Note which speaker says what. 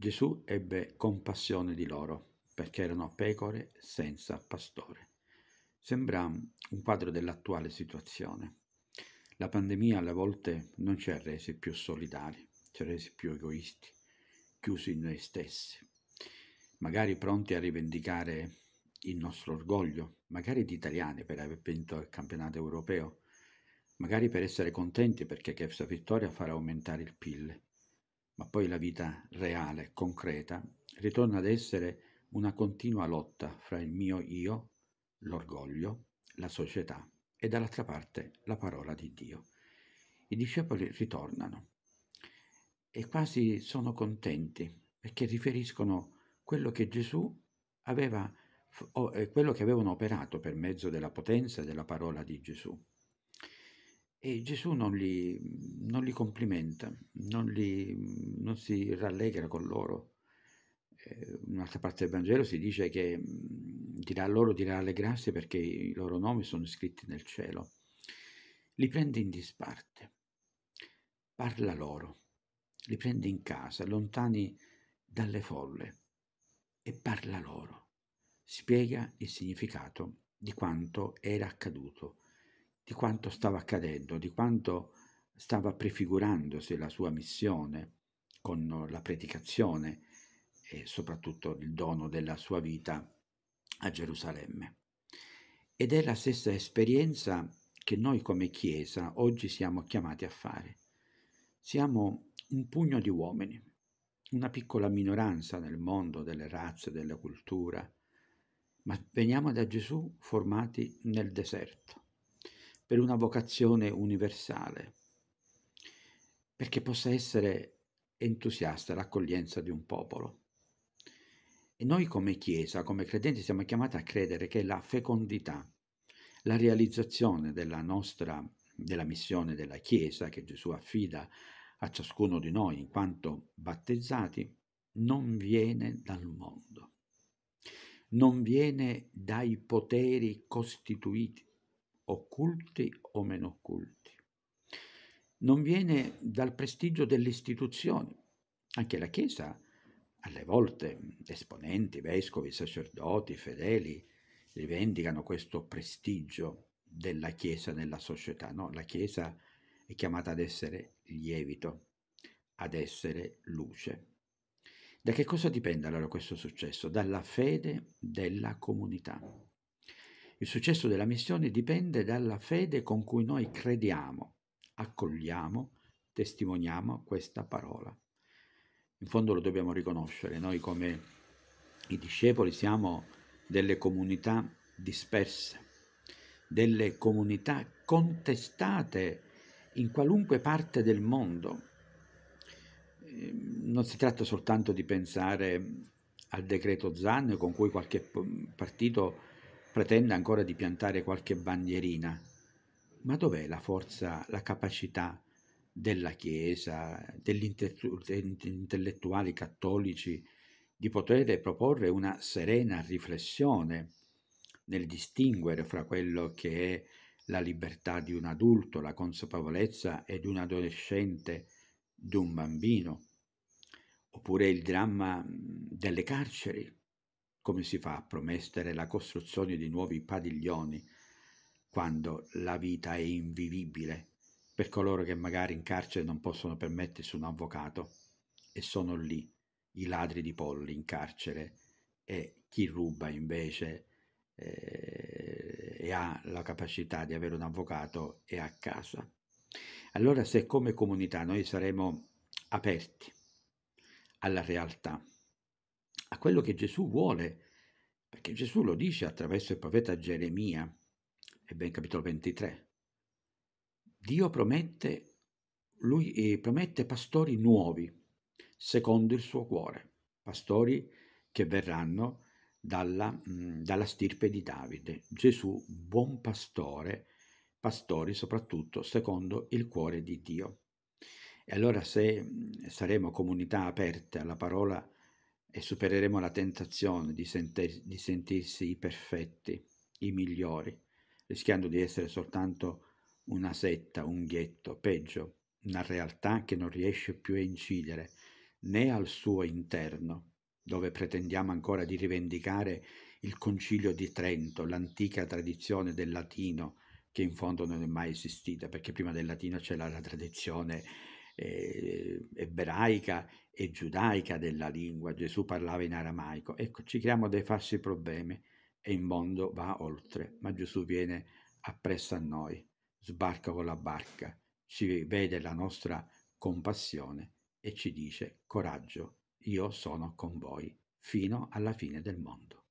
Speaker 1: Gesù ebbe compassione di loro, perché erano pecore senza pastore. Sembra un quadro dell'attuale situazione. La pandemia alle volte non ci ha resi più solidari, ci ha resi più egoisti, chiusi in noi stessi, magari pronti a rivendicare il nostro orgoglio, magari di italiani per aver vinto il campionato europeo, magari per essere contenti perché questa vittoria farà aumentare il PIL ma poi la vita reale, concreta, ritorna ad essere una continua lotta fra il mio io, l'orgoglio, la società e dall'altra parte la parola di Dio. I discepoli ritornano e quasi sono contenti perché riferiscono quello che Gesù aveva, eh, quello che avevano operato per mezzo della potenza e della parola di Gesù. E Gesù non li, non li complimenta, non, li, non, si rallegra con loro. Eh, un'altra parte del Vangelo si dice che mm, dirà loro di rallegrarsi perché i loro nomi sono scritti nel cielo. Li prende in disparte, parla loro, li prende in casa, lontani dalle folle e parla loro. Spiega il significato di quanto era accaduto di quanto stava accadendo, di quanto stava prefigurandosi la sua missione con la predicazione e soprattutto il dono della sua vita a Gerusalemme. Ed è la stessa esperienza che noi come Chiesa oggi siamo chiamati a fare. Siamo un pugno di uomini, una piccola minoranza nel mondo delle razze, della cultura, ma veniamo da Gesù formati nel deserto, per una vocazione universale, perché possa essere entusiasta l'accoglienza di un popolo. E noi come Chiesa, come credenti, siamo chiamati a credere che la fecondità, la realizzazione della nostra della missione della Chiesa che Gesù affida a ciascuno di noi in quanto battezzati, non viene dal mondo, non viene dai poteri costituiti occulti o meno occulti. Non viene dal prestigio delle istituzioni. Anche la Chiesa, alle volte esponenti, vescovi, sacerdoti, fedeli, rivendicano questo prestigio della Chiesa nella società. No? La Chiesa è chiamata ad essere lievito, ad essere luce. Da che cosa dipende allora questo successo? Dalla fede della comunità. Il successo della missione dipende dalla fede con cui noi crediamo, accogliamo, testimoniamo questa parola. In fondo lo dobbiamo riconoscere, noi come i discepoli siamo delle comunità disperse, delle comunità contestate in qualunque parte del mondo. Ehm, non si tratta soltanto di pensare al decreto Zan con cui qualche mm, partito pretende ancora di piantare qualche bandierina. Ma dov'è la forza, la capacità della Chiesa, degli intellettuali cattolici di poter proporre una serena riflessione nel distinguere fra quello che è la libertà di un adulto, la consapevolezza e di un adolescente, di un bambino, oppure il dramma delle carceri, come si fa a promettere la costruzione di nuovi padiglioni quando la vita è invivibile per coloro che magari in carcere non possono permettersi un avvocato e sono lì i ladri di polli in carcere e chi ruba invece eh, e ha la capacità di avere un avvocato è a casa. Allora se come comunità noi saremo aperti alla realtà, a quello che Gesù vuole, perché Gesù lo dice attraverso il profeta Geremia, e ben capitolo 23. Dio promette, lui, eh, promette pastori nuovi, secondo il suo cuore, pastori che verranno dalla, mm, dalla, stirpe di Davide. Gesù, buon pastore, pastori soprattutto secondo il cuore di Dio. E allora se mm, saremo comunità aperte alla parola di e supereremo la tentazione di, senter- di sentirsi i perfetti, i migliori, rischiando di essere soltanto una setta, un ghetto, peggio, una realtà che non riesce più a incidere né al suo interno, dove pretendiamo ancora di rivendicare il concilio di Trento, l'antica tradizione del latino, che in fondo non è mai esistita, perché prima del latino c'era la tradizione eh, ebraica e giudaica della lingua, Gesù parlava in aramaico. Ecco, ci creiamo dei falsi problemi e il mondo va oltre, ma Gesù viene appresso a noi, sbarca con la barca, ci vede la nostra compassione e ci dice coraggio, io sono con voi fino alla fine del mondo.